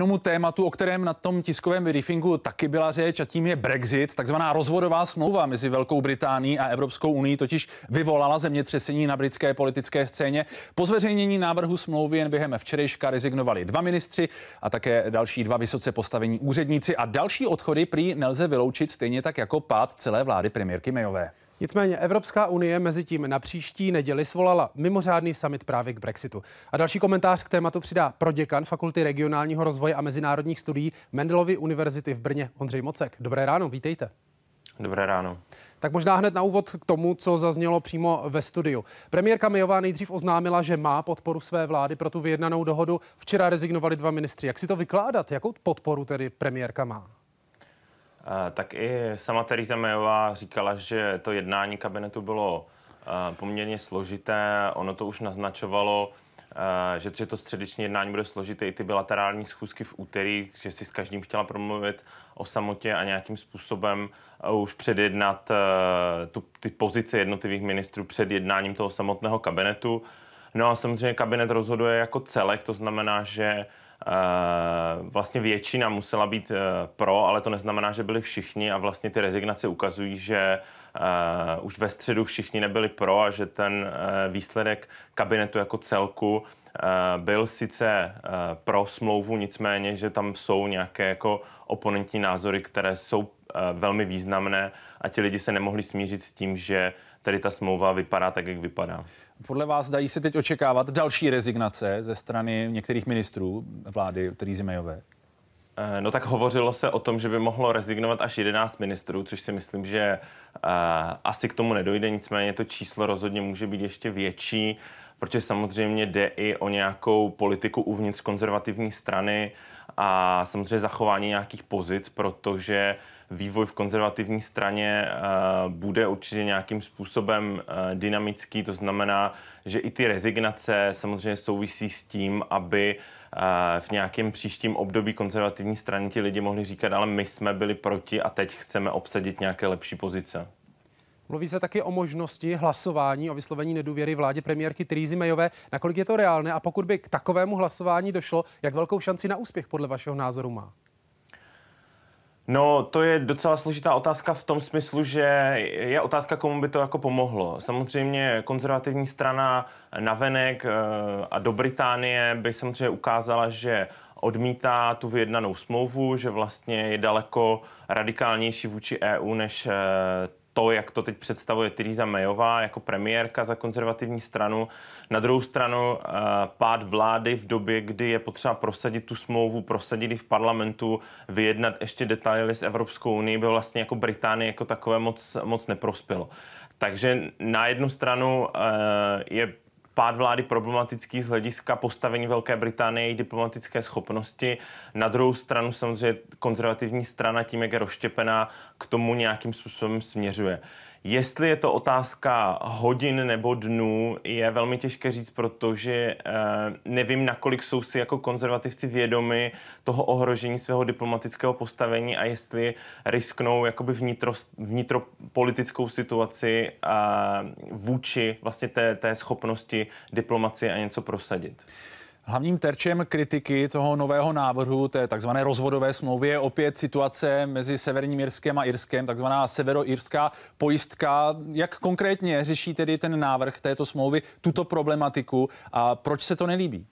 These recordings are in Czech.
jednomu tématu, o kterém na tom tiskovém briefingu taky byla řeč, a tím je Brexit. Takzvaná rozvodová smlouva mezi Velkou Británií a Evropskou unii totiž vyvolala zemětřesení na britské politické scéně. Po zveřejnění návrhu smlouvy jen během včerejška rezignovali dva ministři a také další dva vysoce postavení úředníci a další odchody prý nelze vyloučit stejně tak jako pád celé vlády premiérky Mayové. Nicméně Evropská unie mezi tím na příští neděli svolala mimořádný summit právě k Brexitu. A další komentář k tématu přidá proděkan Fakulty regionálního rozvoje a mezinárodních studií Mendelovy univerzity v Brně Ondřej Mocek. Dobré ráno, vítejte. Dobré ráno. Tak možná hned na úvod k tomu, co zaznělo přímo ve studiu. Premiérka Mejová nejdřív oznámila, že má podporu své vlády pro tu vyjednanou dohodu. Včera rezignovali dva ministři. Jak si to vykládat? Jakou podporu tedy premiérka má? Eh, tak i sama Theresa Mayová říkala, že to jednání kabinetu bylo eh, poměrně složité. Ono to už naznačovalo, eh, že, že to středeční jednání bude složité i ty bilaterální schůzky v úterý, že si s každým chtěla promluvit o samotě a nějakým způsobem už předjednat tu, ty pozice jednotlivých ministrů před jednáním toho samotného kabinetu. No a samozřejmě kabinet rozhoduje jako celek, to znamená, že uh, Eh, vlastně většina musela být eh, pro, ale to neznamená, že byli všichni a vlastně ty rezignace ukazují, že eh, už ve středu všichni nebyli pro a že ten výsledek kabinetu jako celku byl sice pro smlouvu, nicméně, že tam jsou nějaké jako oponentní názory, které jsou velmi významné a ti lidi se nemohli smířit s tím, že tady ta smlouva vypadá tak, jak vypadá. Podle vás dají se teď očekávat další rezignace ze strany některých ministrů vlády Terezy Mayové? Eh, no tak hovořilo se o tom, že by mohlo rezignovat až 11 ministrů, což si myslím, že uh, asi k tomu nedojde, nicméně to číslo rozhodně může být ještě větší. Uh, protože samozřejmě jde i o nějakou politiku uvnitř konzervativní strany a samozřejmě zachování nějakých pozic, protože vývoj v konzervativní straně eh, bude určitě nějakým způsobem eh, dynamický, to znamená, že i ty rezignace samozřejmě souvisí s tím, aby eh, v nějakém příštím období konzervativní strany ti lidi mohli říkat, ale my jsme byli proti a teď chceme obsadit nějaké lepší pozice. Mluví se taky o možnosti hlasování o vyslovení nedůvěry vládě premiérky Theresa Mayové. Nakolik je to reálné a pokud by k takovému hlasování došlo, jak velkou šanci na úspěch podle vašeho názoru má? No, to je docela složitá otázka v tom smyslu, že je otázka, komu by to jako pomohlo. Samozřejmě konzervativní strana navenek eh, a do Británie by samozřejmě ukázala, že odmítá tu vyjednanou smlouvu, že vlastně je daleko radikálnější vůči EU než eh, to, jak to teď představuje Theresa Mayová jako premiérka za konzervativní stranu. Na druhou stranu eh, pád vlády v době, kdy je potřeba prosadit tu smlouvu, prosadit ji v parlamentu, vyjednat ještě detaily s Evropskou unii, by vlastně jako Británie jako takové moc, moc neprospělo. Takže na jednu stranu eh, je pád vlády problematický z hlediska postavení Velké Británie, její diplomatické schopnosti. Na druhou stranu samozřejmě konzervativní strana tím, jak je rozštěpená, k tomu nějakým způsobem směřuje. Jestli je to otázka hodin nebo dnů, je velmi těžké říct, protože eh, nevím, nakolik jsou si jako konzervativci vědomi toho ohrožení svého diplomatického postavení a jestli risknou jakoby vnitro, vnitropolitickou situaci eh, vůči vlastně té, té schopnosti diplomacie a něco prosadit. Hlavním terčem kritiky toho nového návrhu té takzvané rozvodové smlouvy je opět situace mezi Severním Irskem a Irskem, takzvaná severoirská pojistka. Jak konkrétně řeší tedy ten návrh této smlouvy tuto problematiku a proč se to nelíbí?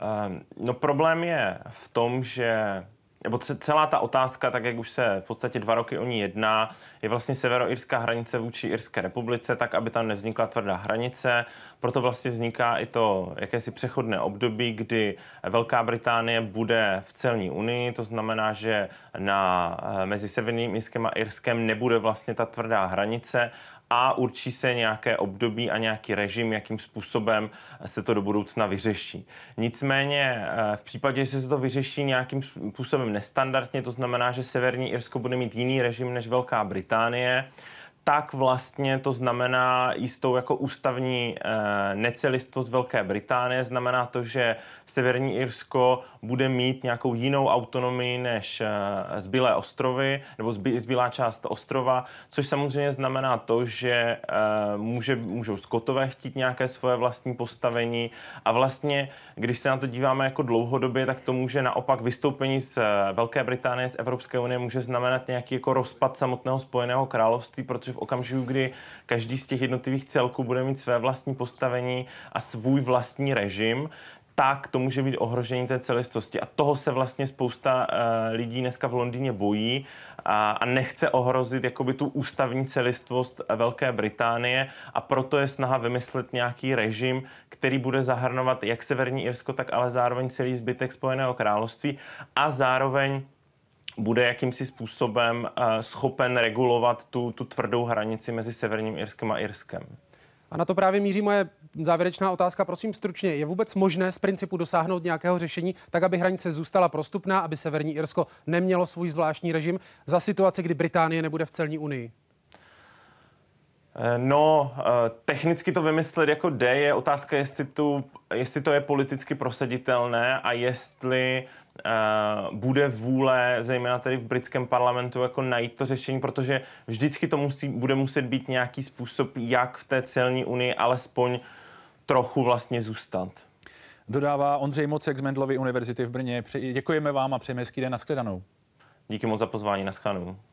Eh, no problém je v tom, že nebo celá ta otázka, tak jak už se v podstatě dva roky o ní jedná, je vlastně severoirská hranice vůči Irské republice, tak aby tam nevznikla tvrdá hranice. Proto vlastně vzniká i to jakési přechodné období, kdy Velká Británie bude v celní unii, to znamená, že na, eh, mezi Severním Irskem a Irskem nebude vlastně ta tvrdá hranice a určí se nějaké období a nějaký režim, jakým způsobem eh, se to do budoucna vyřeší. Nicméně eh, v případě, že se to vyřeší nějakým způsobem nestandardně, to znamená, že Severní Irsko bude mít jiný režim než Velká Británie, tak vlastně to znamená jistou jako ústavní eh, necelistost Velké Británie. Znamená to, že Severní Irsko bude mít nějakou jinou autonomii než eh, zbylé ostrovy nebo zbylá část ostrova, což samozřejmě znamená to, že eh, může, můžou Skotové chtít nějaké svoje vlastní postavení a vlastně, když se na to díváme jako dlouhodobě, tak to může naopak vystoupení z Velké Británie z Evropské unie může znamenat nějaký jako rozpad samotného Spojeného království, protože v v okamžiku, kdy každý z těch jednotlivých celků bude mít své vlastní postavení a svůj vlastní režim, tak to může být ohrožení té celistosti. A toho se vlastně spousta uh, lidí dneska v Londýně bojí a, a nechce ohrozit jakoby tu ústavní celistvost Velké Británie a proto je snaha vymyslet nějaký režim, který bude zahrnovat jak Severní Irsko, tak ale zároveň celý zbytek Spojeného království a zároveň bude jakýmsi způsobem eh, schopen regulovat tu, tu tvrdou hranici mezi Severním Irskem a Irskem. A na to právě míří moje závěrečná otázka, prosím stručně. Je vůbec možné z principu dosáhnout nějakého řešení, tak aby hranice zůstala prostupná, aby Severní Irsko nemělo svůj zvláštní režim za situace, kdy Británie nebude v celní unii? Eh, no, eh, technicky to vymyslet jako d je otázka, jestli, tu, jestli to je politicky prosaditelné a jestli eh, bude vůle, zejména tady v britském parlamentu, jako najít to řešení, protože vždycky to musí, bude muset být nějaký způsob, jak v té celní unii alespoň trochu vlastně zůstat. Dodává Ondřej Mocek z Mendlovy univerzity v Brně. Děkujeme vám a přejeme hezký den. Naschledanou. Díky moc za pozvání. Naschledanou.